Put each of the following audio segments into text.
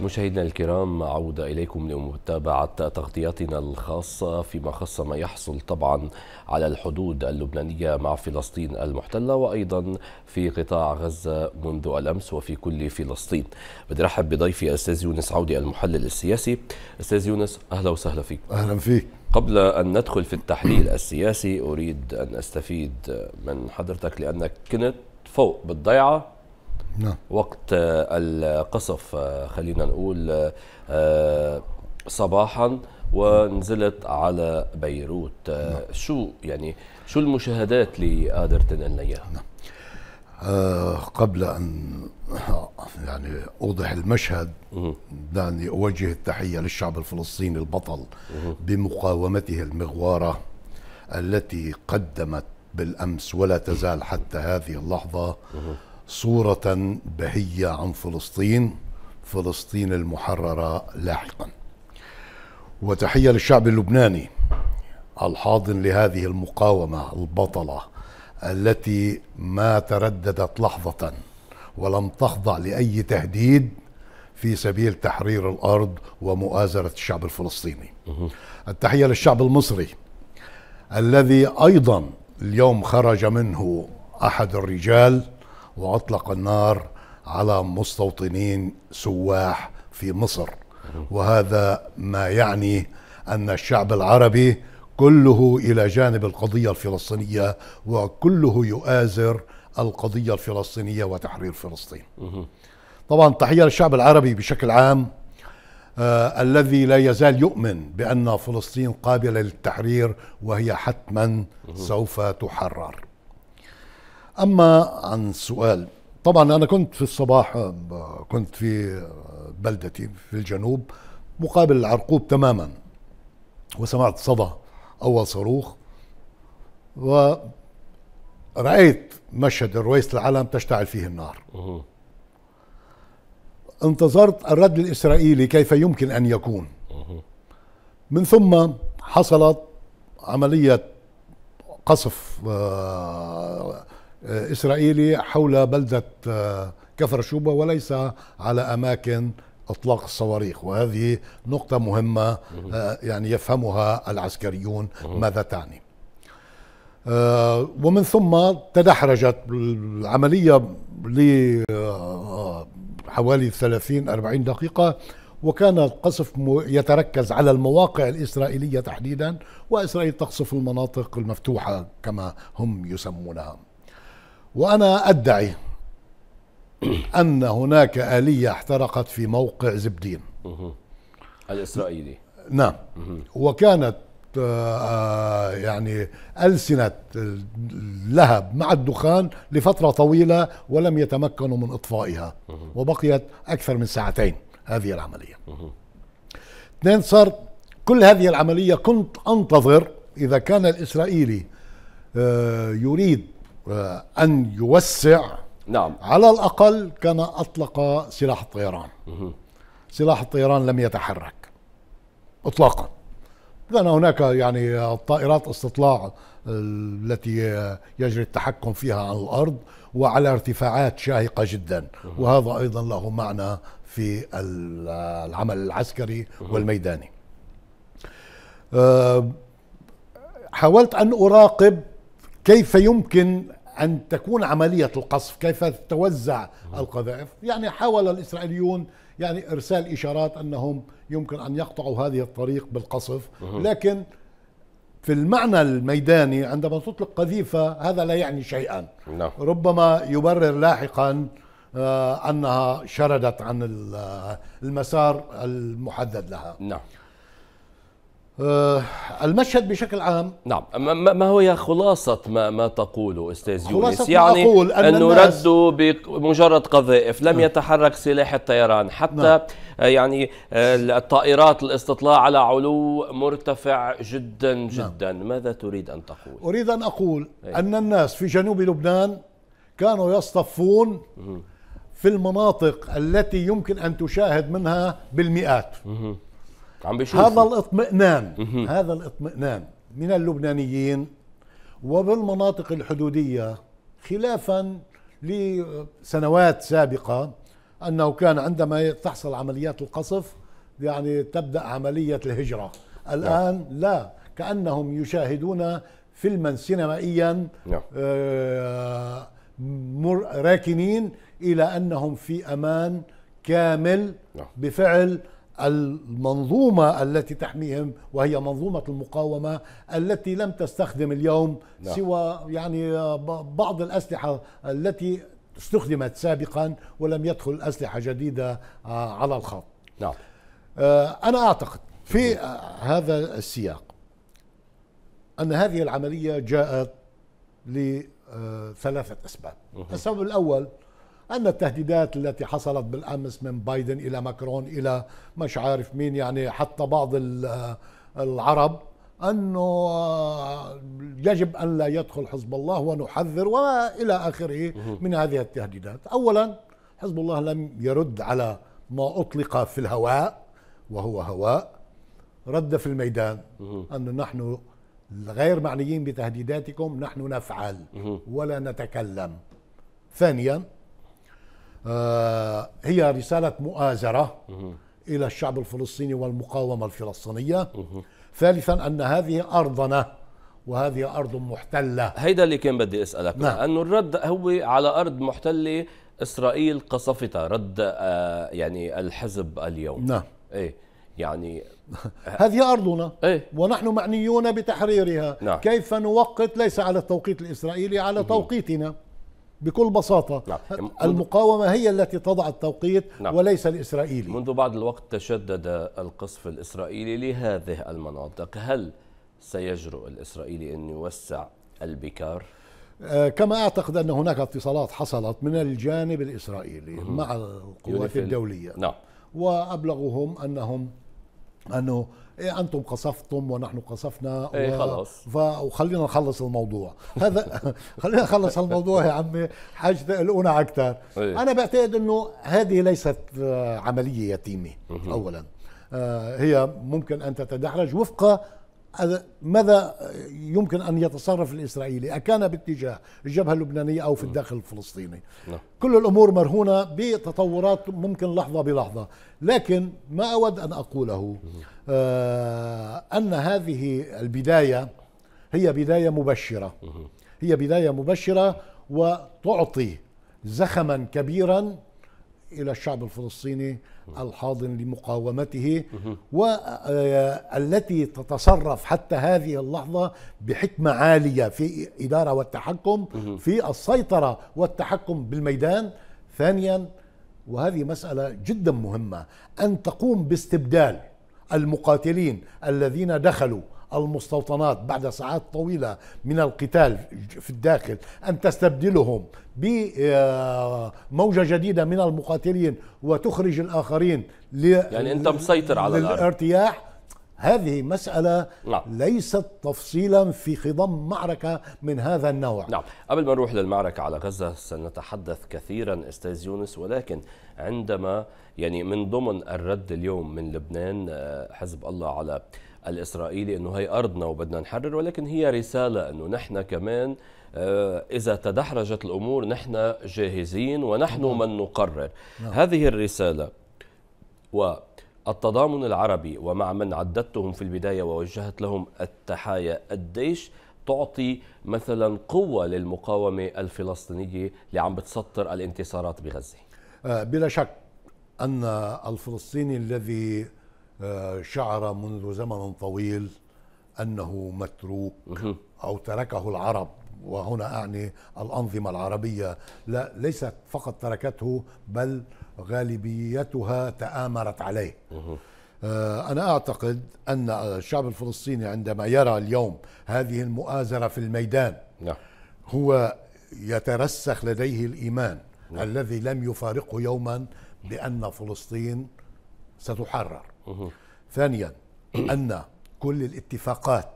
مشاهدينا الكرام عودة إليكم لمتابعة تغطياتنا الخاصة فيما خص ما يحصل طبعا على الحدود اللبنانية مع فلسطين المحتلة وأيضا في قطاع غزة منذ الأمس وفي كل فلسطين بدي أرحب بضيفي الأستاذ يونس عودي المحلل السياسي أستاذ يونس أهلا وسهلا فيك أهلا فيك قبل أن ندخل في التحليل السياسي أريد أن أستفيد من حضرتك لأنك كنت فوق بالضيعة نعم. وقت آه، القصف آه، خلينا نقول آه، صباحا ونزلت على بيروت نعم. شو يعني شو المشاهدات اللي قادر تنقلنا اياها نعم. أه قبل ان يعني اوضح المشهد دعني اوجه التحيه للشعب الفلسطيني البطل بمقاومته المغواره التي قدمت بالامس ولا تزال حتى هذه اللحظه صورة بهية عن فلسطين فلسطين المحررة لاحقا وتحية للشعب اللبناني الحاضن لهذه المقاومة البطلة التي ما ترددت لحظة ولم تخضع لأي تهديد في سبيل تحرير الأرض ومؤازرة الشعب الفلسطيني التحية للشعب المصري الذي أيضا اليوم خرج منه أحد الرجال واطلق النار على مستوطنين سواح في مصر وهذا ما يعني ان الشعب العربي كله الى جانب القضيه الفلسطينيه وكله يؤازر القضيه الفلسطينيه وتحرير فلسطين. طبعا تحيه للشعب العربي بشكل عام آه الذي لا يزال يؤمن بان فلسطين قابله للتحرير وهي حتما سوف تحرر. اما عن سؤال طبعا انا كنت في الصباح كنت في بلدتي في الجنوب مقابل العرقوب تماما وسمعت صدى اول صاروخ ورأيت مشهد الرويس العالم تشتعل فيه النار انتظرت الرد الإسرائيلي كيف يمكن أن يكون من ثم حصلت عملية قصف آه آه، إسرائيلي حول بلدة آه، كفر شوبة وليس على أماكن اطلاق الصواريخ وهذه نقطه مهمه آه، يعني يفهمها العسكريون ماذا تعني ومن ثم تدحرجت العمليه لحوالي 30 40 دقيقه وكان القصف يتركز على المواقع الاسرائيليه تحديدا واسرائيل تقصف المناطق المفتوحه كما هم يسمونها وأنا أدعي أن هناك آلية احترقت في موقع زبدين الإسرائيلي نعم وكانت آه، آه، يعني ألسنة اللهب مع الدخان لفترة طويلة ولم يتمكنوا من إطفائها وبقيت أكثر من ساعتين هذه العملية اثنين صار كل هذه العملية كنت أنتظر إذا كان الإسرائيلي آه، يريد آه، أن يوسع نعم على الأقل كان أطلق سلاح الطيران سلاح الطيران لم يتحرك إطلاقا لأن هناك يعني طائرات استطلاع التي يجري التحكم فيها على الأرض وعلى ارتفاعات شاهقة جدا وهذا أيضا له معنى في العمل العسكري والميداني آه، حاولت أن أراقب كيف يمكن أن تكون عملية القصف كيف تتوزع القذائف يعني حاول الإسرائيليون يعني إرسال إشارات أنهم يمكن أن يقطعوا هذه الطريق بالقصف لكن في المعنى الميداني عندما تطلق قذيفة هذا لا يعني شيئا ربما يبرر لاحقا آه، أنها شردت عن المسار المحدد لها نعم آه، المشهد بشكل عام نعم ما ما هو يا خلاصة ما, ما تقوله أستاذ يونس يعني أقول أن أنه ردوا بمجرد قذائف لم نعم. يتحرك سلاح الطيران حتى نعم. آه، يعني آه، الطائرات الاستطلاع على علو مرتفع جدا نعم. جدا نعم. ماذا تريد أن تقول؟ أريد أن أقول أي. أن الناس في جنوب لبنان كانوا يصطفون في المناطق التي يمكن أن تشاهد منها بالمئات عم بيشوفوا. هذا الاطمئنان هذا الاطمئنان من اللبنانيين وبالمناطق الحدودية خلافا لسنوات سابقة أنه كان عندما تحصل عمليات القصف يعني تبدأ عملية الهجرة نعم. الآن لا, لا. كأنهم يشاهدون فيلما سينمائيا نعم. آه راكنين إلى أنهم في أمان كامل نعم. بفعل المنظومة التي تحميهم وهي منظومة المقاومة التي لم تستخدم اليوم لا. نعم. سوى يعني بعض الأسلحة التي استخدمت سابقا ولم يدخل أسلحة جديدة آه، على الخط نعم آه، أنا أعتقد في آه، هذا السياق أن هذه العملية جاءت لثلاثة أسباب السبب الأول أن التهديدات التي حصلت بالأمس من بايدن إلى ماكرون إلى مش عارف مين يعني حتى بعض العرب أنه يجب أن لا يدخل حزب الله ونحذر وإلى آخره من هذه التهديدات أولا حزب الله لم يرد على ما أطلق في الهواء وهو هواء رد في الميدان أنه نحن غير معنيين بتهديداتكم نحن نفعل ولا نتكلم ثانيا آه، هي رسالة مؤازرة إلى الشعب الفلسطيني والمقاومة الفلسطينية ثالثا أن هذه أرضنا وهذه أرض محتلة هيدا اللي كان بدي أسألك نعم. أن الرد هو على أرض محتلة إسرائيل قصفتها رد آه، يعني الحزب اليوم نعم إيه يعني هذه أرضنا إيه؟ ونحن معنيون بتحريرها نعم. كيف نوقت ليس على التوقيت الإسرائيلي على توقيتنا بكل بساطة نعم. المقاومة هي التي تضع التوقيت نعم. وليس الإسرائيلي منذ بعض الوقت تشدد القصف الإسرائيلي لهذه المناطق هل سيجرؤ الإسرائيلي أن يوسع البكار؟ آه، كما اعتقد ان هناك اتصالات حصلت من الجانب الاسرائيلي مع القوات الدوليه نعم وابلغهم انهم انه إيه انتم قصفتم ونحن قصفنا ايه خلص ف... وخلينا نخلص الموضوع هذا خلينا نخلص الموضوع يا عمي حاج تقلقونا اكثر ايه. انا بعتقد انه هذه ليست آه، عمليه يتيمه اولا آه، هي ممكن ان تتدحرج وفق ماذا يمكن ان يتصرف الاسرائيلي؟ اكان باتجاه الجبهه اللبنانيه او في نعم. الداخل الفلسطيني. نعم. كل الامور مرهونه بتطورات ممكن لحظه بلحظه، لكن ما اود ان اقوله آه، ان هذه البدايه هي بدايه مبشره. هي بدايه مبشره وتعطي زخما كبيرا الى الشعب الفلسطيني الحاضن لمقاومته والتي آه، تتصرف حتى هذه اللحظه بحكمه عاليه في اداره والتحكم في السيطره والتحكم بالميدان ثانيا وهذه مساله جدا مهمه ان تقوم باستبدال المقاتلين الذين دخلوا المستوطنات بعد ساعات طويلة من القتال في الداخل أن تستبدلهم بموجة آه، جديدة من المقاتلين وتخرج الآخرين يعني أنت مسيطر على الارتياح هذه مسألة نعم. ليست تفصيلا في خضم معركة من هذا النوع نعم قبل ما نروح للمعركة على غزة سنتحدث كثيرا أستاذ يونس ولكن عندما يعني من ضمن الرد اليوم من لبنان آه، حزب الله على الإسرائيلي أنه هي أرضنا وبدنا نحرر ولكن هي رسالة أنه نحن كمان آه، إذا تدحرجت الأمور نحن جاهزين ونحن نعم. من نقرر نعم. هذه الرسالة و التضامن العربي ومع من عددتهم في البداية ووجهت لهم التحايا الديش تعطي مثلا قوة للمقاومة الفلسطينية اللي عم بتسطر الانتصارات بغزة آه، بلا شك أن الفلسطيني الذي شعر منذ زمن طويل انه متروك او تركه العرب وهنا اعني الانظمه العربيه لا ليست فقط تركته بل غالبيتها تامرت عليه آه، انا اعتقد ان الشعب الفلسطيني عندما يرى اليوم هذه المؤازره في الميدان نعم. هو يترسخ لديه الايمان نعم. الذي لم يفارقه يوما بان فلسطين ستحرر ثانيا أن كل الاتفاقات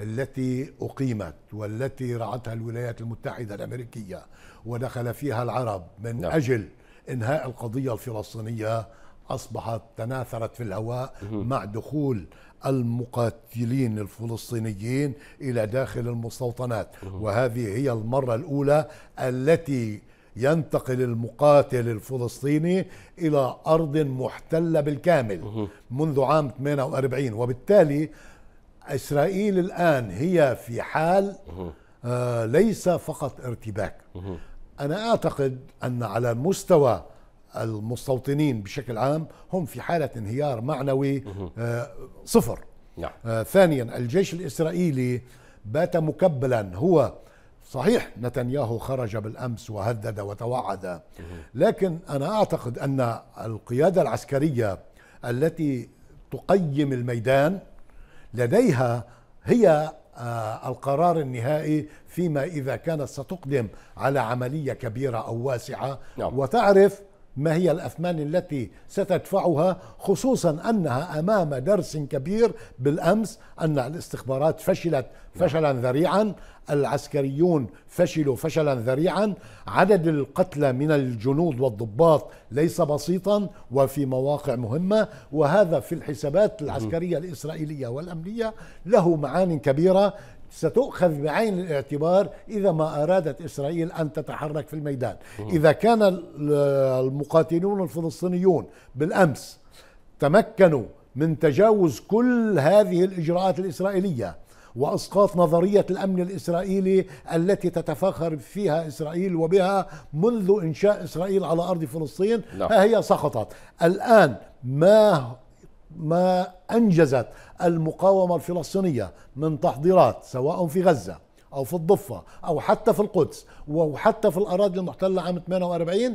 التي أقيمت والتي رعتها الولايات المتحدة الأمريكية ودخل فيها العرب من نعم. أجل إنهاء القضية الفلسطينية أصبحت تناثرت في الهواء مع دخول المقاتلين الفلسطينيين إلى داخل المستوطنات وهذه هي المرة الأولى التي ينتقل المقاتل الفلسطيني إلى أرض محتلة بالكامل منذ عام 48 وبالتالي إسرائيل الآن هي في حال آه، ليس فقط ارتباك أنا أعتقد أن على مستوى المستوطنين بشكل عام هم في حالة انهيار معنوي آه، صفر نعم. آه، ثانيا الجيش الإسرائيلي بات مكبلا هو صحيح نتنياهو خرج بالامس وهدد وتوعد لكن انا اعتقد ان القياده العسكريه التي تقيم الميدان لديها هي آه، القرار النهائي فيما اذا كانت ستقدم على عمليه كبيره او واسعه نعم. وتعرف ما هي الأثمان التي ستدفعها خصوصا أنها أمام درس كبير بالأمس أن الاستخبارات فشلت نعم. فشلا ذريعا العسكريون فشلوا فشلا ذريعا عدد القتلى من الجنود والضباط ليس بسيطا وفي مواقع مهمة وهذا في الحسابات العسكرية الإسرائيلية والأمنية له معان كبيرة ستؤخذ بعين الاعتبار إذا ما أرادت إسرائيل أن تتحرك في الميدان إذا كان المقاتلون الفلسطينيون بالأمس تمكنوا من تجاوز كل هذه الإجراءات الإسرائيلية واسقاط نظريه الامن الاسرائيلي التي تتفاخر فيها اسرائيل وبها منذ انشاء اسرائيل على ارض فلسطين لا. نعم. هي سقطت الان ما ما أنجزت المقاومة الفلسطينية من تحضيرات سواء في غزة أو في الضفة أو حتى في القدس أو حتى في الأراضي المحتلة عام 48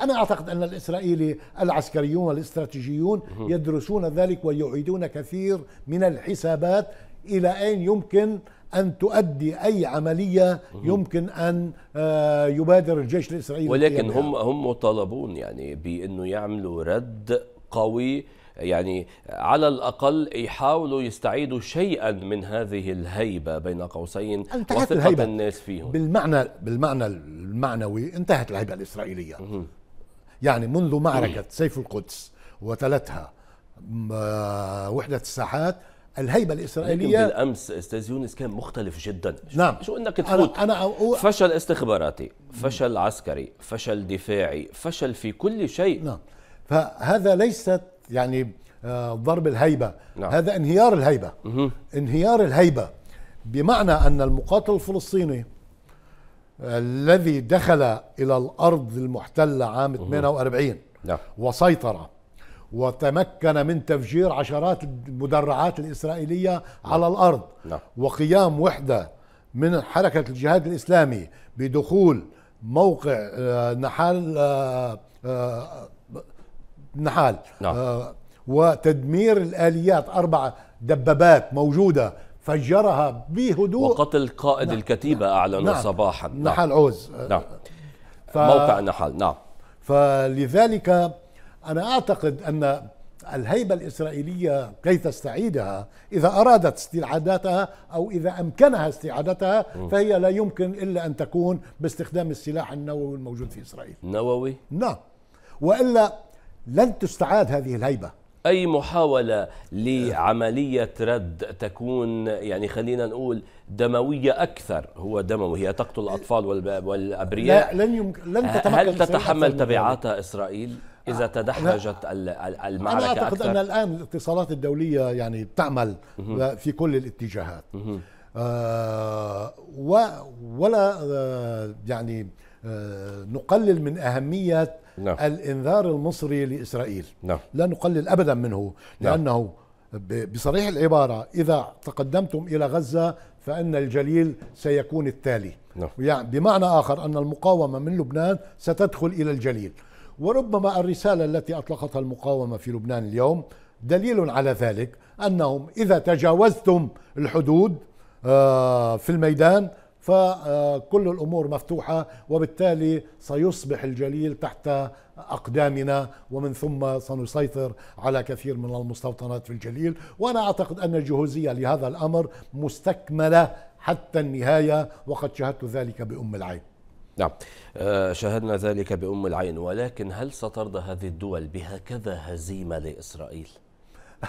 أنا أعتقد أن الإسرائيلي العسكريون والاستراتيجيون يدرسون ذلك ويعيدون كثير من الحسابات إلى أين يمكن أن تؤدي أي عملية يمكن أن آه، يبادر الجيش الإسرائيلي ولكن هم هم مطالبون يعني بأنه يعملوا رد قوي يعني على الأقل يحاولوا يستعيدوا شيئا من هذه الهيبة بين قوسين وثقة الهيبة الناس فيهم بالمعنى بالمعنى المعنوي انتهت الهيبة الإسرائيلية يعني منذ معركة سيف القدس وتلتها آه، وحدة الساحات الهيبه الاسرائيليه لكن بالامس استاذ يونس كان مختلف جدا نعم شو انك تفوت أنا, أنا أو... فشل استخباراتي فشل عسكري فشل دفاعي فشل في كل شيء نعم فهذا ليست يعني آه، ضرب الهيبة نعم. هذا انهيار الهيبة مه. انهيار الهيبة بمعنى أن المقاتل الفلسطيني الذي دخل إلى الأرض المحتلة عام 48 نعم. وسيطر وتمكن من تفجير عشرات المدرعات الإسرائيلية نعم. على الأرض نعم. وقيام وحدة من حركة الجهاد الإسلامي بدخول موقع آه، نحال آه، نحال نعم. آه وتدمير الآليات أربع دبابات موجودة فجرها بهدوء وقتل قائد نعم. الكتيبة نعم. نعم. صباحا نعم. نحال عوز آه، نعم ف... موقع نحال نعم فلذلك أنا أعتقد أن الهيبة الإسرائيلية كي تستعيدها إذا أرادت استعادتها أو إذا أمكنها استعادتها فهي لا يمكن إلا أن تكون باستخدام السلاح النووي الموجود في إسرائيل نووي؟ نعم وإلا لن تستعاد هذه الهيبة أي محاولة لعملية رد تكون يعني خلينا نقول دموية أكثر هو دموي هي تقتل الأطفال والأبرياء لا لن يمكن لن هل تتحمل تبعاتها إسرائيل؟ إذا تدحرجت المعركة أنا أعتقد أكثر؟ أن الآن الاتصالات الدولية يعني تعمل في كل الاتجاهات آه، ولا آه، يعني آه، نقلل من أهمية نعم. الانذار المصري لاسرائيل نعم. لا نقلل ابدا منه نعم. لانه بصريح العباره اذا تقدمتم الى غزه فان الجليل سيكون التالي نعم. يعني بمعنى اخر ان المقاومه من لبنان ستدخل الى الجليل وربما الرساله التي اطلقتها المقاومه في لبنان اليوم دليل على ذلك انهم اذا تجاوزتم الحدود آه، في الميدان فكل الامور مفتوحه وبالتالي سيصبح الجليل تحت اقدامنا ومن ثم سنسيطر على كثير من المستوطنات في الجليل وانا اعتقد ان الجهوزيه لهذا الامر مستكمله حتى النهايه وقد شاهدت ذلك بام العين نعم آه، شاهدنا ذلك بأم العين ولكن هل سترضى هذه الدول بهكذا هزيمة لإسرائيل؟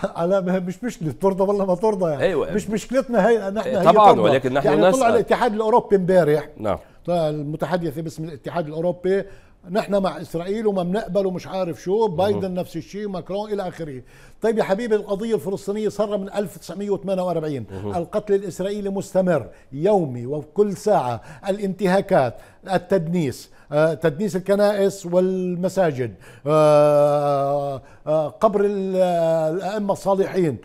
على ما هي مش مشكله ترضى والله ما ترضى يعني أيوة. مش مشكلتنا هي نحن هي إيه، طبعا ترضى. ولكن نحن يعني نسأل. طلع الاتحاد الاوروبي امبارح نعم طلع المتحدث باسم الاتحاد الاوروبي نحن مع اسرائيل وما بنقبل ومش عارف شو بايدن نفس الشيء ماكرون الى اخره طيب يا حبيبي القضيه الفلسطينيه صار من 1948 القتل الاسرائيلي مستمر يومي وكل ساعه الانتهاكات التدنيس آه، تدنيس الكنائس والمساجد آه، آه، قبر الائمه الصالحين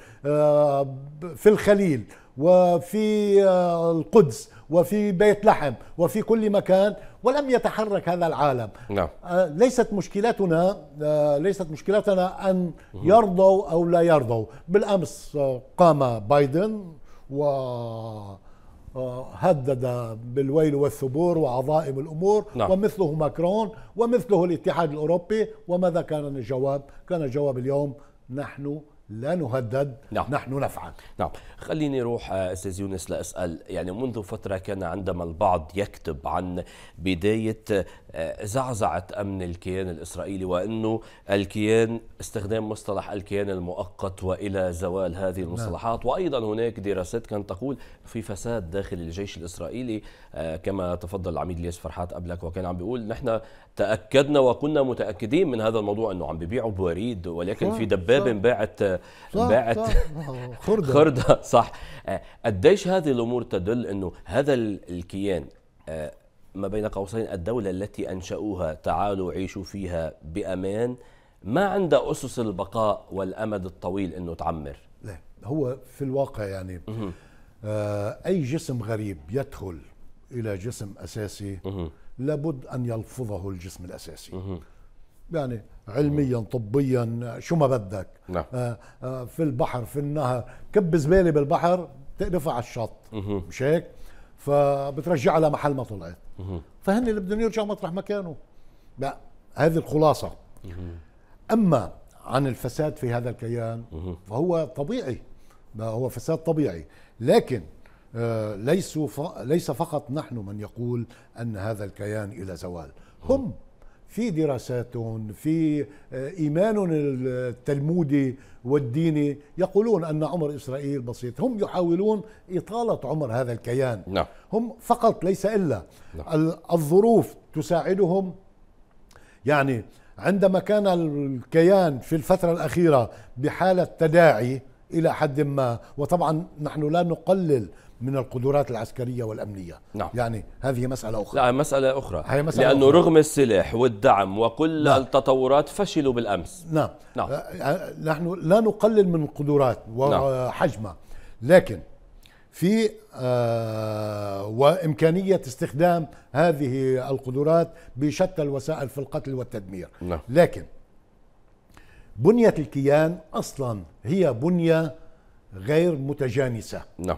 في الخليل وفي القدس وفي بيت لحم وفي كل مكان ولم يتحرك هذا العالم نعم. آه، ليست مشكلتنا آه، ليست مشكلتنا أن يرضوا أو لا يرضوا بالأمس آه، قام بايدن و هدد بالويل والثبور وعظائم الامور نعم. ومثله ماكرون ومثله الاتحاد الاوروبي وماذا كان الجواب؟ كان الجواب اليوم نحن لا نهدد نعم. نحن نفعل نعم خليني اروح آه، استاذ يونس لاسال يعني منذ فتره كان عندما البعض يكتب عن بدايه آه، زعزعه امن الكيان الاسرائيلي وانه الكيان استخدام مصطلح الكيان المؤقت والى زوال هذه نعم. المصطلحات نعم. وايضا هناك دراسات كانت تقول في فساد داخل الجيش الاسرائيلي آه، كما تفضل العميد الياس فرحات قبلك وكان عم بيقول نحن تاكدنا وكنا متاكدين من هذا الموضوع انه عم بيبيعوا بوريد ولكن في دبابه باعت باعت خرده خرده صح آه، قديش هذه الامور تدل انه هذا الكيان آه، ما بين قوسين الدوله التي انشاوها تعالوا عيشوا فيها بامان ما عندها اسس البقاء والامد الطويل انه تعمر لا هو في الواقع يعني آه، اي جسم غريب يدخل الى جسم اساسي لابد أن يلفظه الجسم الأساسي يعني علميا طبيا شو ما بدك نعم. آه آه في البحر في النهر كب زباله بالبحر تقرفها على الشط مش هيك فبترجعها لمحل ما طلعت فهن اللي بدهم يرجعوا مطرح مكانه لا هذه الخلاصه اما عن الفساد في هذا الكيان فهو طبيعي هو فساد طبيعي لكن آه، ليسوا ليس فقط نحن من يقول ان هذا الكيان الى زوال هم في دراساتهم في آه، ايمانهم التلمودي والديني يقولون ان عمر اسرائيل بسيط هم يحاولون اطاله عمر هذا الكيان نعم. هم فقط ليس الا نعم. الظروف تساعدهم يعني عندما كان الكيان في الفتره الاخيره بحاله تداعي الى حد ما وطبعا نحن لا نقلل من القدرات العسكرية والأمنية نعم. يعني هذه مسألة أخرى لا مسألة أخرى هي مسألة لأنه أخرى. رغم السلاح والدعم وكل نعم. التطورات فشلوا بالأمس نعم. نعم أه، أه، نحن لا نقلل من القدرات نعم. وحجمها لكن في آه وإمكانية استخدام هذه القدرات بشتى الوسائل في القتل والتدمير نعم. لكن بنية الكيان أصلا هي بنية غير متجانسة نعم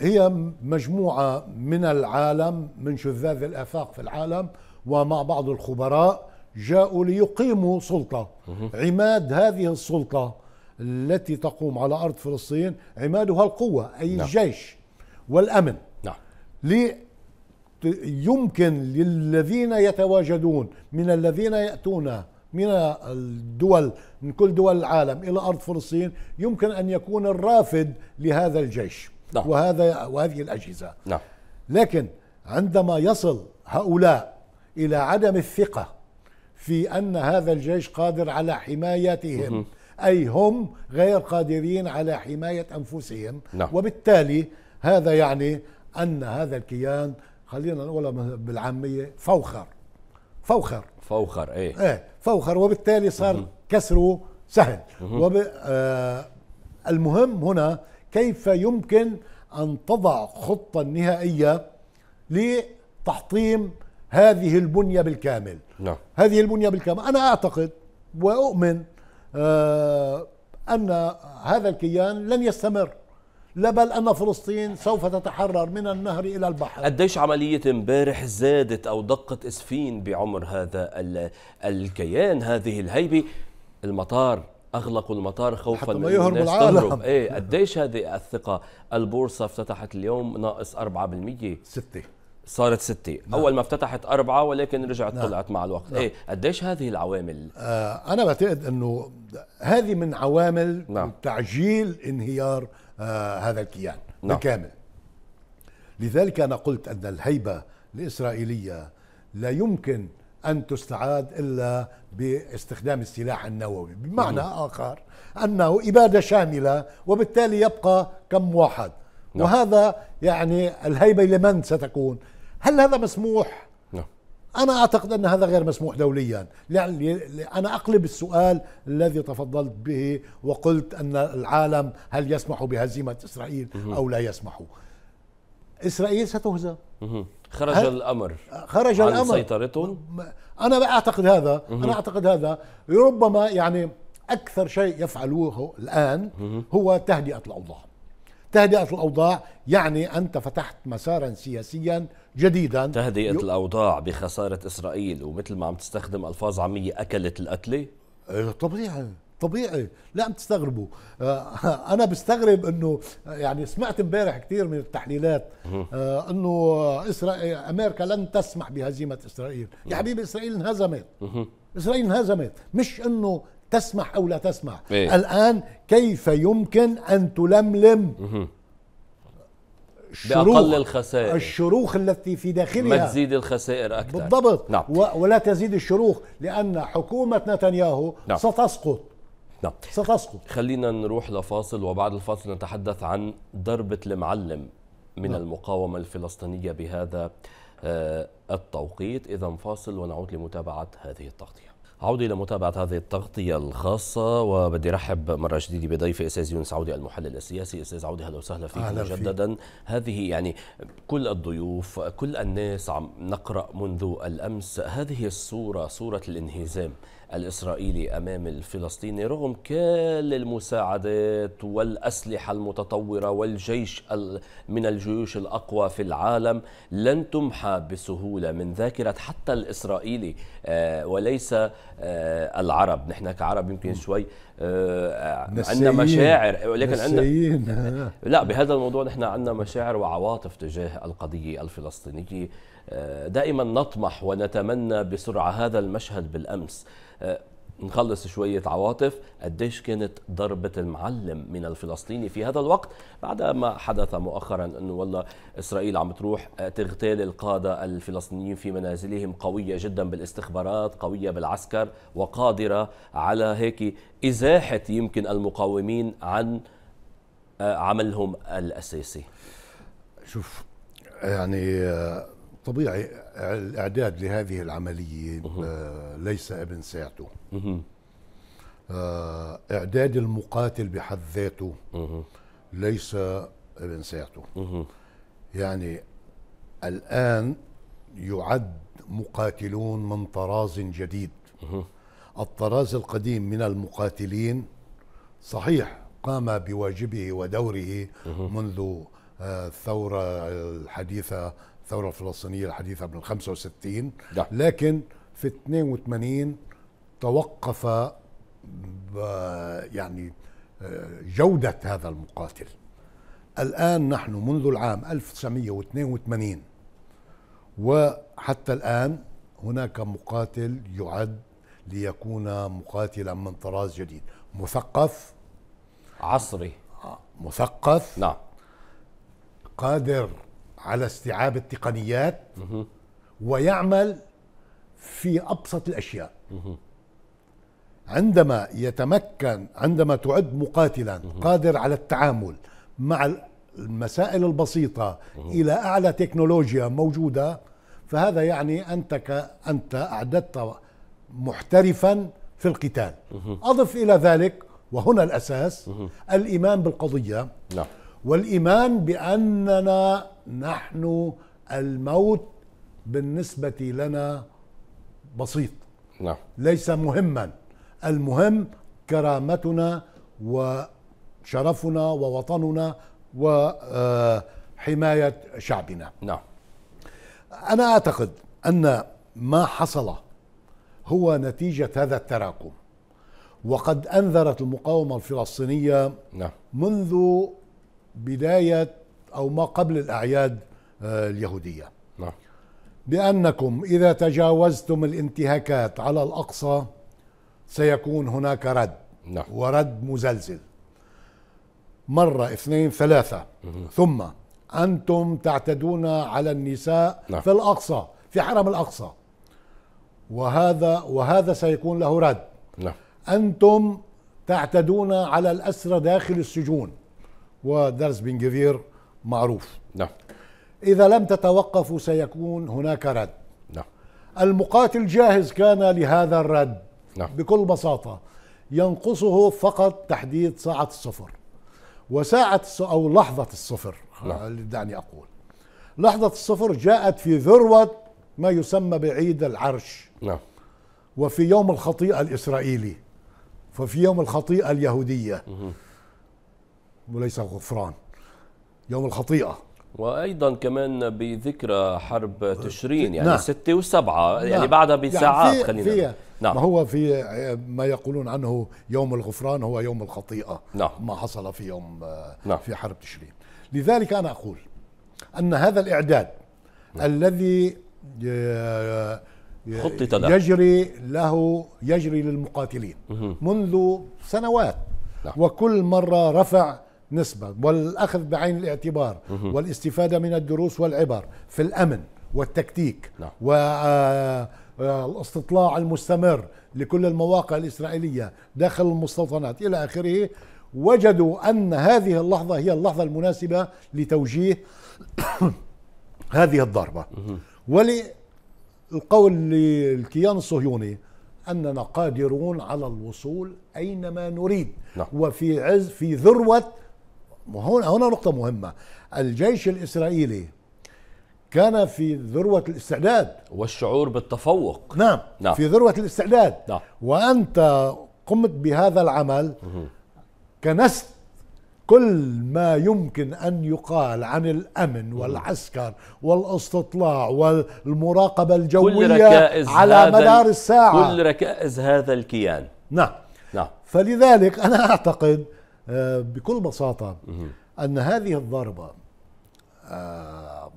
هي مجموعة من العالم من شذاذ الآفاق في العالم ومع بعض الخبراء جاءوا ليقيموا سلطة عماد هذه السلطة التي تقوم على أرض فلسطين عمادها القوة أي نعم. الجيش والأمن نعم. لي يمكن للذين يتواجدون من الذين يأتون من الدول من كل دول العالم إلى أرض فلسطين يمكن أن يكون الرافد لهذا الجيش نعم. وهذا وهذه الأجهزة نعم. لكن عندما يصل هؤلاء إلى عدم الثقة في أن هذا الجيش قادر على حمايتهم مه. أي هم غير قادرين على حماية أنفسهم نعم. وبالتالي هذا يعني أن هذا الكيان خلينا نقولها بالعامية فوخر فوخر فوخر ايه ايه فوخر وبالتالي صار كسره سهل وب... آه المهم هنا كيف يمكن أن تضع خطة نهائية لتحطيم هذه البنية بالكامل نعم. هذه البنية بالكامل أنا أعتقد وأؤمن آه أن هذا الكيان لن يستمر لا بل أن فلسطين سوف تتحرر من النهر إلى البحر قديش عملية امبارح زادت أو دقت إسفين بعمر هذا الكيان هذه الهيبة المطار اغلقوا المطار خوفا حتى ما يهرب العالم تهرب. ايه قديش هذه الثقه البورصه افتتحت اليوم ناقص 4% 6 صارت ستة نعم. أول ما افتتحت أربعة ولكن رجعت نعم. طلعت مع الوقت إيه، نعم. إيه قديش هذه العوامل آه أنا بعتقد أنه هذه من عوامل نعم. تعجيل انهيار آه هذا الكيان نعم. بالكامل لذلك أنا قلت أن الهيبة الإسرائيلية لا يمكن أن تستعاد إلا باستخدام السلاح النووي بمعنى آخر أنه إبادة شاملة وبالتالي يبقى كم واحد نعم. وهذا يعني الهيبة لمن ستكون هل هذا مسموح نعم. أنا أعتقد أن هذا غير مسموح دوليا أنا أقلب السؤال الذي تفضلت به وقلت أن العالم هل يسمح بهزيمة إسرائيل أو لا يسمح إسرائيل ستهزم خرج الامر خرج عن الامر سيطرتهم انا لا اعتقد هذا مه. انا اعتقد هذا ربما يعني اكثر شيء يفعلوه الان مه. هو تهدئه الاوضاع تهدئه الاوضاع يعني انت فتحت مسارا سياسيا جديدا تهدئه ي... الاوضاع بخساره اسرائيل ومثل ما عم تستخدم الفاظ عاميه اكلت القتله إيه، طبيعي طبيعي لا عم تستغربوا آه، انا بستغرب انه يعني سمعت امبارح كثير من التحليلات آه، انه اسرائيل امريكا لن تسمح بهزيمه اسرائيل يا حبيبي اسرائيل انهزمت اسرائيل انهزمت مش انه تسمح او لا تسمح إيه؟ الان كيف يمكن ان تلملم بأقل الخسائر الشروخ التي في داخلها ما تزيد الخسائر أكثر بالضبط نعم. ولا تزيد الشروخ لأن حكومة نتنياهو نعم. ستسقط نعم ستسقط خلينا نروح لفاصل وبعد الفاصل نتحدث عن ضربة المعلم من نعم. المقاومة الفلسطينية بهذا آه، التوقيت إذا فاصل ونعود لمتابعة هذه التغطية عودة إلى متابعة هذه التغطية الخاصة وبدي رحب مرة جديدة بضيفي أستاذ يونس عودي المحلل السياسي أستاذ عودي أهلا وسهلا فيك أهلا مجددا فيك. هذه يعني كل الضيوف كل الناس عم نقرأ منذ الأمس هذه الصورة صورة الانهزام الإسرائيلي أمام الفلسطيني رغم كل المساعدات والأسلحة المتطورة والجيش من الجيوش الأقوى في العالم لن تمحى بسهولة من ذاكرة حتى الإسرائيلي آه، وليس آه، العرب نحن كعرب يمكن شوي آه، عندنا مشاعر ولكن عندنا لا بهذا الموضوع نحن عندنا مشاعر وعواطف تجاه القضيه الفلسطينيه آه، دائما نطمح ونتمنى بسرعه هذا المشهد بالامس آه، نخلص شوية عواطف قديش كانت ضربة المعلم من الفلسطيني في هذا الوقت بعد ما حدث مؤخرا أنه والله إسرائيل عم تروح آه، تغتال القادة الفلسطينيين في منازلهم قوية جدا بالاستخبارات قوية بالعسكر وقادرة على هيك إزاحة يمكن المقاومين عن آه، عملهم الأساسي شوف يعني آه، طبيعي الإعداد لهذه العملية آه، ليس ابن ساعته آه، إعداد المقاتل بحد ذاته ليس ابن ساعته يعني الآن يعد مقاتلون من طراز جديد الطراز القديم من المقاتلين صحيح قام بواجبه ودوره منذ آه، الثورة الحديثة الثوره الفلسطينيه الحديثه من 65 ده. لكن في 82 توقف آه، يعني آه، جودة هذا المقاتل الآن نحن منذ العام 1982 وحتى الآن هناك مقاتل يعد ليكون مقاتلا من طراز جديد مثقف عصري آه، مثقف نعم قادر على استيعاب التقنيات ويعمل في ابسط الاشياء عندما يتمكن عندما تعد مقاتلا قادر على التعامل مع المسائل البسيطة إلى أعلى تكنولوجيا موجودة فهذا يعني أنت أنت أعددت محترفا في القتال أضف إلى ذلك وهنا الأساس الإيمان بالقضية نعم. والإيمان بأننا نحن الموت بالنسبة لنا بسيط نعم. ليس مهما المهم كرامتنا وشرفنا ووطننا وحماية آه، شعبنا نعم. أنا أعتقد أن ما حصل هو نتيجة هذا التراكم وقد أنذرت المقاومة الفلسطينية نعم. منذ بداية أو ما قبل الأعياد آه، اليهودية نعم بأنكم إذا تجاوزتم الانتهاكات على الأقصى سيكون هناك رد نعم. ورد مزلزل مرة اثنين ثلاثة ثم أنتم تعتدون على النساء نعم. في الأقصى في حرم الأقصى وهذا وهذا سيكون له رد نعم. أنتم تعتدون على الأسرى داخل السجون ودرس بن جفير معروف نعم إذا لم تتوقفوا سيكون هناك رد نعم المقاتل جاهز كان لهذا الرد نعم بكل بساطة ينقصه فقط تحديد ساعة الصفر وساعة أو لحظة الصفر نعم. دعني أقول لحظة الصفر جاءت في ذروة ما يسمى بعيد العرش نعم وفي يوم الخطيئة الإسرائيلي وفي يوم الخطيئة اليهودية وليس غفران يوم الخطيئة وايضا كمان بذكرى حرب أه، تشرين يعني نعم. ستة وسبعة يعني نعم. يعني بعدها بساعات يعني خلينا فيها. نعم. ما هو في ما يقولون عنه يوم الغفران هو يوم الخطيئة نعم. ما حصل في يوم نعم. في حرب تشرين لذلك أنا أقول أن هذا الإعداد نعم. الذي آه، خطط له. يجري له يجري للمقاتلين منذ سنوات نعم. وكل مرة رفع نسبة والأخذ بعين الاعتبار والاستفادة من الدروس والعبر في الأمن والتكتيك نعم. والاستطلاع آه، آه، المستمر لكل المواقع الإسرائيلية داخل المستوطنات إلى آخره وجدوا أن هذه اللحظة هي اللحظة المناسبة لتوجيه هذه الضربة وللقول للكيان الصهيوني أننا قادرون على الوصول أينما نريد نعم. وفي عز في ذروة وهنا هنا نقطة مهمة الجيش الإسرائيلي كان في ذروة الاستعداد والشعور بالتفوق نعم, نعم. في ذروة الاستعداد نعم. وأنت قمت بهذا العمل كنست كل ما يمكن أن يقال عن الأمن والعسكر والاستطلاع والمراقبة الجوية كل ركائز على مدار الساعة كل ركائز هذا الكيان نعم نعم فلذلك أنا أعتقد آه، بكل بساطه ان هذه الضربه آه،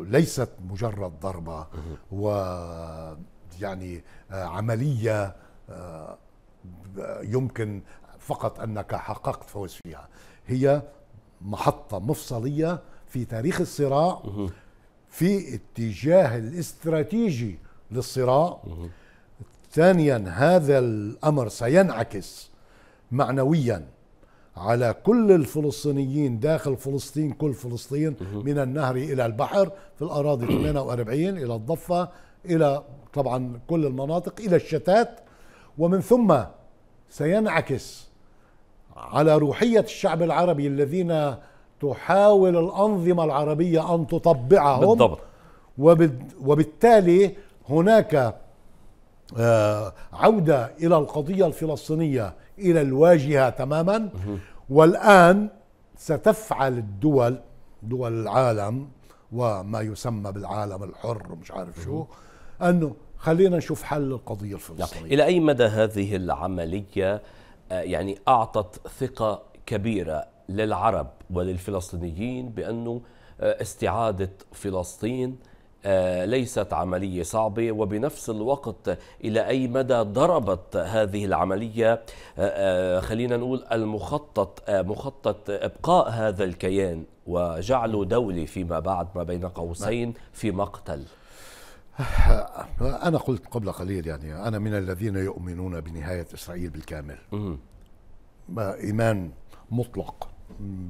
ليست مجرد ضربه ويعني آه، عمليه يمكن فقط انك حققت فوز فيها هي محطه مفصليه في تاريخ الصراع في اتجاه الاستراتيجي للصراع ثانيا هذا الامر سينعكس معنويا على كل الفلسطينيين داخل فلسطين كل فلسطين من النهر إلى البحر في الأراضي 48 إلى الضفة إلى طبعا كل المناطق إلى الشتات ومن ثم سينعكس على روحية الشعب العربي الذين تحاول الأنظمة العربية أن تطبعهم بالضبط وبالتالي هناك آه، عودة إلى القضية الفلسطينية إلى الواجهة تماما والآن ستفعل الدول دول العالم وما يسمى بالعالم الحر مش عارف شو أنه خلينا نشوف حل للقضية الفلسطينية إلى أي مدى هذه العملية آه، يعني أعطت ثقة كبيرة للعرب وللفلسطينيين بأنه آه، استعادة فلسطين آه، ليست عملية صعبة وبنفس الوقت إلى أي مدى ضربت هذه العملية آه، آه، خلينا نقول المخطط مخطط إبقاء هذا الكيان وجعله دولة فيما بعد ما بين قوسين في مقتل أنا قلت قبل قليل يعني أنا من الذين يؤمنون بنهاية إسرائيل بالكامل إيمان مطلق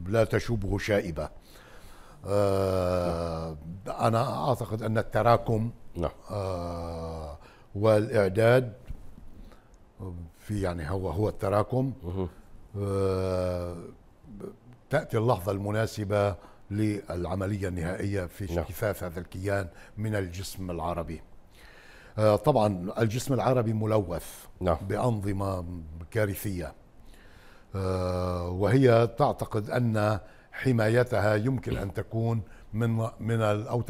لا تشوبه شائبة آه، أنا أعتقد أن التراكم نعم آه، والإعداد في يعني هو هو التراكم آه، تأتي اللحظة المناسبة للعملية النهائية في نعم. اجتثاث هذا الكيان من الجسم العربي طبعا الجسم العربي ملوث نعم. بأنظمة كارثية وهي تعتقد أن حمايتها يمكن ان تكون من من او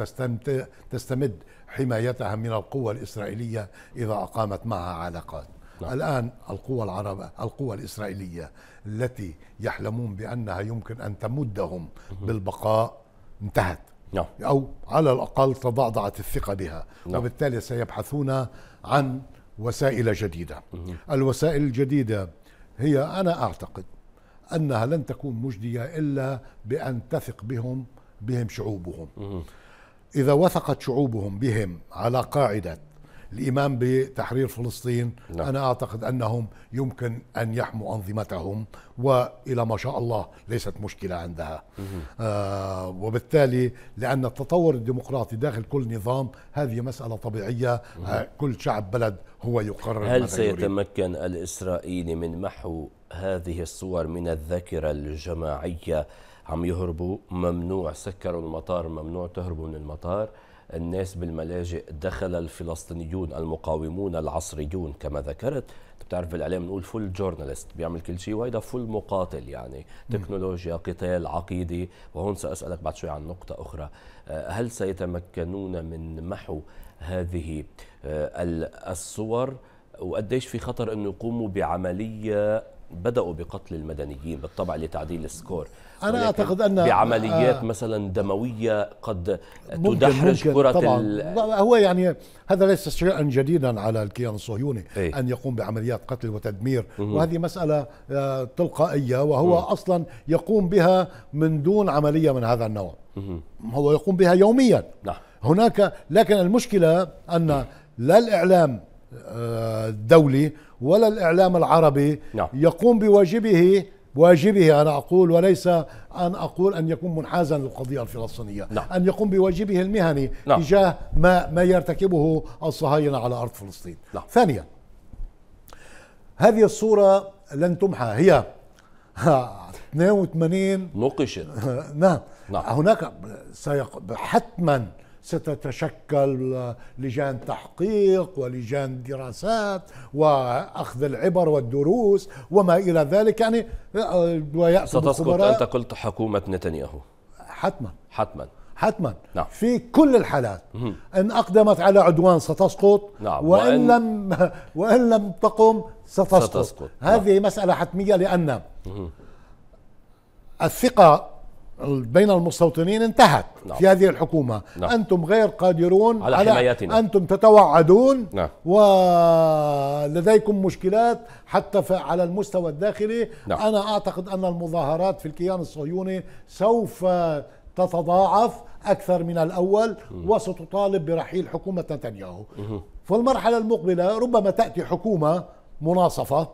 تستمد حمايتها من القوى الاسرائيليه اذا اقامت معها علاقات. نعم. الان القوى العرب القوى الاسرائيليه التي يحلمون بانها يمكن ان تمدهم بالبقاء انتهت. نعم. او على الاقل تضعضعت الثقه بها، نعم. وبالتالي سيبحثون عن وسائل جديده. الوسائل الجديده هي انا اعتقد أنها لن تكون مجدية إلا بأن تثق بهم بهم شعوبهم إذا وثقت شعوبهم بهم على قاعدة الإيمان بتحرير فلسطين نعم. أنا أعتقد أنهم يمكن أن يحموا أنظمتهم وإلى ما شاء الله ليست مشكلة عندها آه وبالتالي لأن التطور الديمقراطي داخل كل نظام هذه مسألة طبيعية آه كل شعب بلد هو يقرر هل سيتمكن الإسرائيلي من محو هذه الصور من الذاكرة الجماعية عم يهربوا ممنوع سكروا المطار ممنوع تهربوا من المطار الناس بالملاجئ دخل الفلسطينيون المقاومون العصريون كما ذكرت بتعرف بالاعلام نقول فول جورناليست بيعمل كل شيء وهيدا فول مقاتل يعني تكنولوجيا قتال عقيدي وهون ساسالك بعد شوي عن نقطه اخرى آه، هل سيتمكنون من محو هذه آه، الصور وقديش في خطر انه يقوموا بعمليه بداوا بقتل المدنيين بالطبع لتعديل السكور انا اعتقد ان بعمليات آه مثلا دمويه قد تدحرج ممكن كره طبعا هو يعني هذا ليس شيئا جديدا على الكيان الصهيوني ايه؟ ان يقوم بعمليات قتل وتدمير مم. وهذه مساله آه، تلقائيه وهو مم. اصلا يقوم بها من دون عمليه من هذا النوع مم. هو يقوم بها يوميا نعم. هناك لكن المشكله ان لا الاعلام آه، الدولي ولا الاعلام العربي نعم. يقوم بواجبه بواجبه أنا أقول وليس أن أقول أن يكون منحازا للقضية الفلسطينية نعم. أن يقوم بواجبه المهني نعم. تجاه ما, ما يرتكبه الصهاينة على أرض فلسطين نعم. ثانيا هذه الصورة لن تمحى هي 82 نقشت نعم. نعم هناك سيق... حتما ستتشكل لجان تحقيق ولجان دراسات واخذ العبر والدروس وما الى ذلك يعني آه، ويأخذ ستسقط انت قلت حكومه نتنياهو حتما حتما حتما نعم. في كل الحالات مم. ان اقدمت على عدوان ستسقط نعم. وان, وإن لم وان لم تقم ستسقط, ستسقط. هذه نعم. مساله حتميه لان مم. الثقه بين المستوطنين انتهت نعم. في هذه الحكومة نعم. أنتم غير قادرون على, على حمايتنا أنتم تتوعدون نعم. ولديكم مشكلات حتى على المستوى الداخلي نعم. أنا أعتقد أن المظاهرات في الكيان الصهيوني سوف تتضاعف أكثر من الأول م. وستطالب برحيل حكومة نتنياهو في المرحلة المقبلة ربما تأتي حكومة مناصفة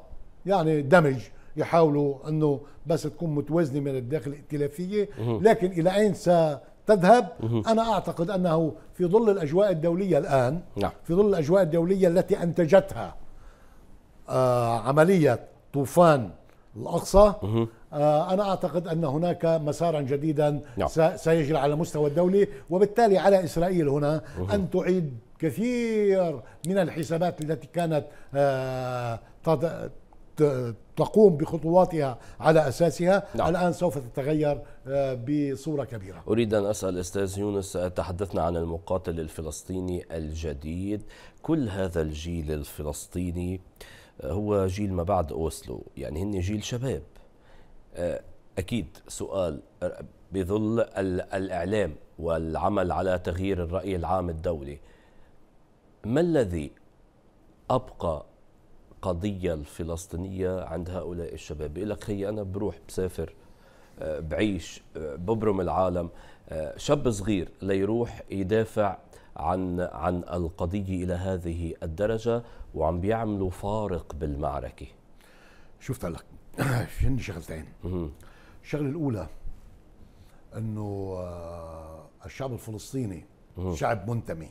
يعني دمج يحاولوا انه بس تكون متوازنه من الداخل ائتلافيه لكن الى اين ستذهب انا اعتقد انه في ظل الاجواء الدوليه الان نعم. في ظل الاجواء الدوليه التي انتجتها آه، عمليه طوفان الاقصى آه، انا اعتقد ان هناك مسارا جديدا نعم. سيجري على مستوى الدولي وبالتالي على اسرائيل هنا ان تعيد كثير من الحسابات التي كانت آه، تقوم بخطواتها على اساسها نعم. الان سوف تتغير آه، بصوره كبيره. اريد ان اسال استاذ يونس تحدثنا عن المقاتل الفلسطيني الجديد، كل هذا الجيل الفلسطيني آه، هو جيل ما بعد اوسلو، يعني هن جيل شباب. آه، اكيد سؤال بظل الاعلام والعمل على تغيير الراي العام الدولي ما الذي ابقى القضية الفلسطينية عند هؤلاء الشباب يقول لك هي أنا بروح بسافر آه، بعيش آه، ببرم العالم آه، شاب صغير ليروح يدافع عن عن القضية إلى هذه الدرجة وعم بيعملوا فارق بالمعركة شفت لك في شغلتين الشغلة الأولى أنه الشعب الفلسطيني شعب منتمي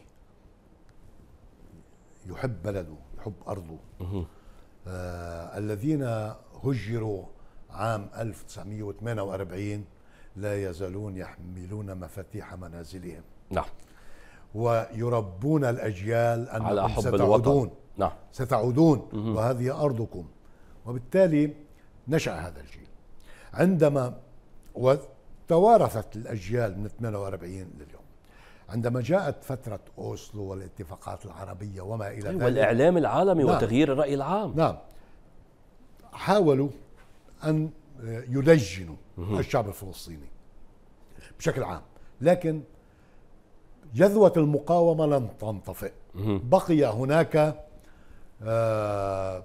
يحب بلده يحب أرضه آه، الذين هجروا عام 1948 لا يزالون يحملون مفاتيح منازلهم نعم ويربون الأجيال ان على حب ستعودون الوطن. نعم ستعودون مهم. وهذه أرضكم وبالتالي نشأ هذا الجيل عندما وتوارثت الأجيال من 48 لليوم عندما جاءت فترة أوسلو والاتفاقات العربية وما إلى طيب، ذلك والإعلام العالمي نعم وتغيير الرأي العام نعم حاولوا أن يلجنوا الشعب الفلسطيني بشكل عام لكن جذوة المقاومة لم تنطفئ بقي هناك آه،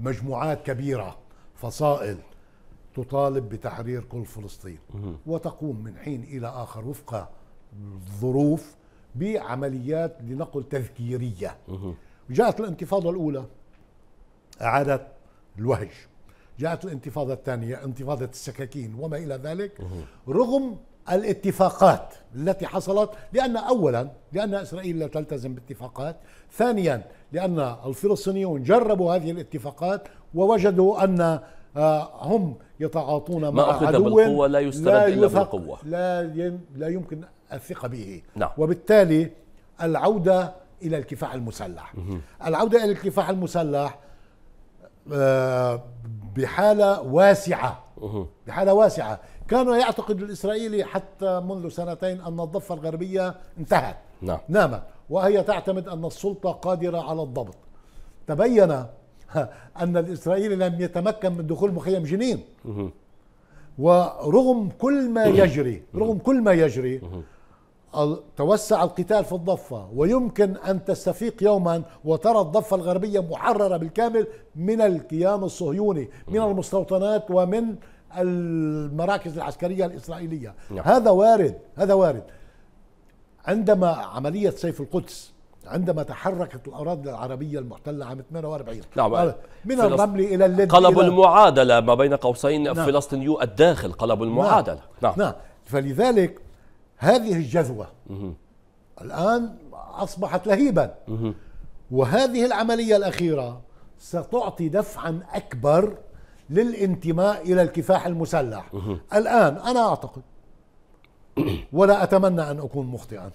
مجموعات كبيرة فصائل تطالب بتحرير كل فلسطين وتقوم من حين إلى آخر وفق الظروف بعمليات لنقل تذكيرية جاءت الانتفاضة الأولى أعادت الوهج جاءت الانتفاضة الثانية انتفاضة السكاكين وما إلى ذلك رغم الاتفاقات التي حصلت لأن أولا لأن إسرائيل لا تلتزم باتفاقات ثانيا لأن الفلسطينيون جربوا هذه الاتفاقات ووجدوا أن آه، هم يتعاطون مع ما أخذ عدو بالقوة لا يسترد لا إلا بالقوة لا, لا يمكن الثقة به نعم. وبالتالي العودة إلى الكفاح المسلح مه. العودة إلى الكفاح المسلح آه، بحالة واسعة مه. بحالة واسعة كان يعتقد الإسرائيلي حتى منذ سنتين أن الضفة الغربية انتهت نعم. نامت وهي تعتمد أن السلطة قادرة على الضبط تبين أن الإسرائيلي لم يتمكن من دخول مخيم جنين مه. ورغم كل ما يجري رغم كل ما يجري توسع القتال في الضفة ويمكن أن تستفيق يوما وترى الضفة الغربية محررة بالكامل من الكيان الصهيوني من المستوطنات ومن المراكز العسكرية الإسرائيلية نعم. هذا وارد هذا وارد عندما عملية سيف القدس عندما تحركت الأراضي العربية المحتلة عام 48 نعم من فلس... الرمل إلى اللد قلبوا المعادلة ما بين قوسين نعم. فلسطينيو الداخل قلبوا المعادلة نعم, نعم. نعم. فلذلك هذه الجذوة الآن أصبحت لهيبا وهذه العملية الأخيرة ستعطي دفعا أكبر للانتماء إلى الكفاح المسلح الآن أنا أعتقد ولا أتمنى أن أكون مخطئا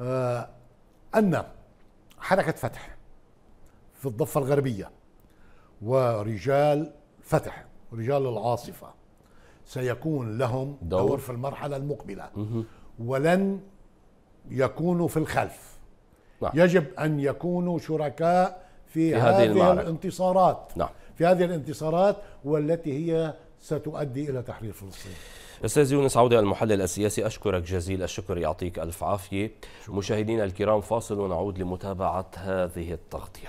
آه أن حركة فتح في الضفة الغربية ورجال فتح رجال العاصفة سيكون لهم دور, دور في المرحلة المقبلة مه. ولن يكونوا في الخلف نعم. يجب أن يكونوا شركاء في, في هذه, هذه الانتصارات نعم. في هذه الانتصارات والتي هي ستؤدي إلى تحرير فلسطين استاذ يونس عوده المحلل السياسي اشكرك جزيل الشكر يعطيك الف عافيه مشاهدينا الكرام فاصل ونعود لمتابعه هذه التغطيه